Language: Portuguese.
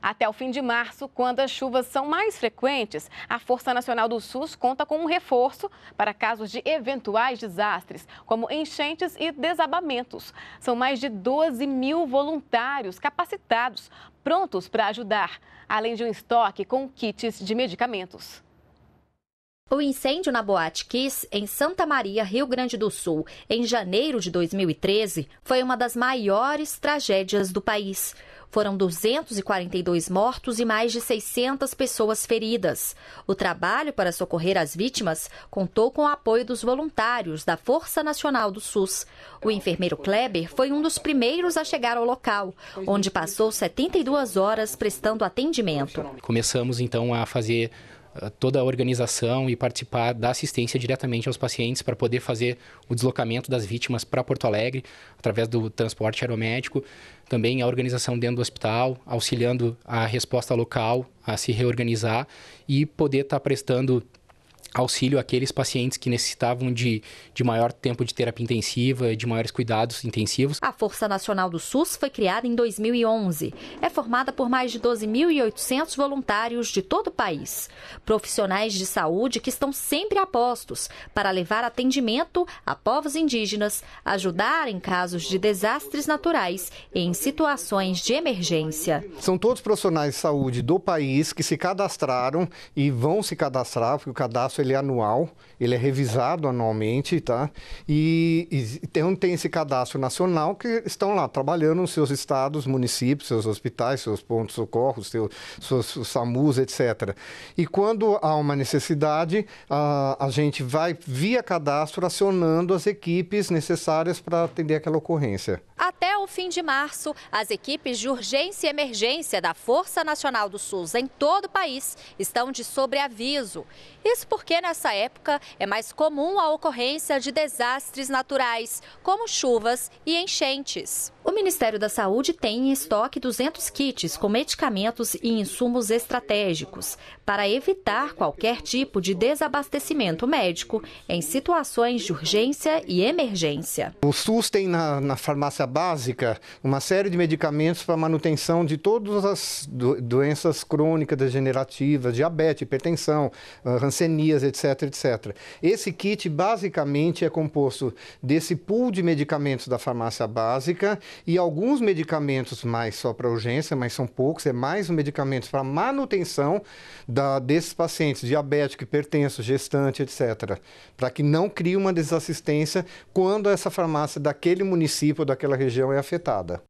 Até o fim de março, quando as chuvas são mais frequentes, a Força Nacional do SUS conta com um reforço para casos de eventuais desastres, como enchentes e desabamentos. São mais de 12 mil voluntários capacitados, prontos para ajudar, além de um estoque com kits de medicamentos. O incêndio na Boate Kiss, em Santa Maria, Rio Grande do Sul, em janeiro de 2013, foi uma das maiores tragédias do país. Foram 242 mortos e mais de 600 pessoas feridas. O trabalho para socorrer as vítimas contou com o apoio dos voluntários da Força Nacional do SUS. O enfermeiro Kleber foi um dos primeiros a chegar ao local, onde passou 72 horas prestando atendimento. Começamos então a fazer eh, toda a organização e participar da assistência diretamente aos pacientes para poder fazer o deslocamento das vítimas para Porto Alegre através do transporte aeromédico, também a organização dentro do hospital, auxiliando a resposta local a se reorganizar e poder estar tá prestando auxílio àqueles pacientes que necessitavam de, de maior tempo de terapia intensiva, de maiores cuidados intensivos. A Força Nacional do SUS foi criada em 2011. É formada por mais de 12.800 voluntários de todo o país. Profissionais de saúde que estão sempre a postos para levar atendimento a povos indígenas, ajudar em casos de desastres naturais e em situações de emergência. São todos profissionais de saúde do país que se cadastraram e vão se cadastrar, porque o cadastro ele é anual, ele é revisado anualmente, tá? E, e tem, tem esse cadastro nacional que estão lá trabalhando nos seus estados, municípios, seus hospitais, seus pontos de socorro, seus, seus SAMUs, etc. E quando há uma necessidade, a, a gente vai via cadastro acionando as equipes necessárias para atender aquela ocorrência fim de março, as equipes de urgência e emergência da Força Nacional do SUS em todo o país estão de sobreaviso. Isso porque nessa época é mais comum a ocorrência de desastres naturais, como chuvas e enchentes. O Ministério da Saúde tem em estoque 200 kits com medicamentos e insumos estratégicos para evitar qualquer tipo de desabastecimento médico em situações de urgência e emergência. O SUS tem na, na farmácia básica uma série de medicamentos para manutenção de todas as do doenças crônicas degenerativas, diabetes, hipertensão, ah, rancenias, etc, etc. Esse kit basicamente é composto desse pool de medicamentos da farmácia básica e alguns medicamentos mais só para urgência, mas são poucos, é mais um medicamento para manutenção da, desses pacientes diabéticos, hipertensos, gestantes, etc. Para que não crie uma desassistência quando essa farmácia daquele município, daquela região é foi afetada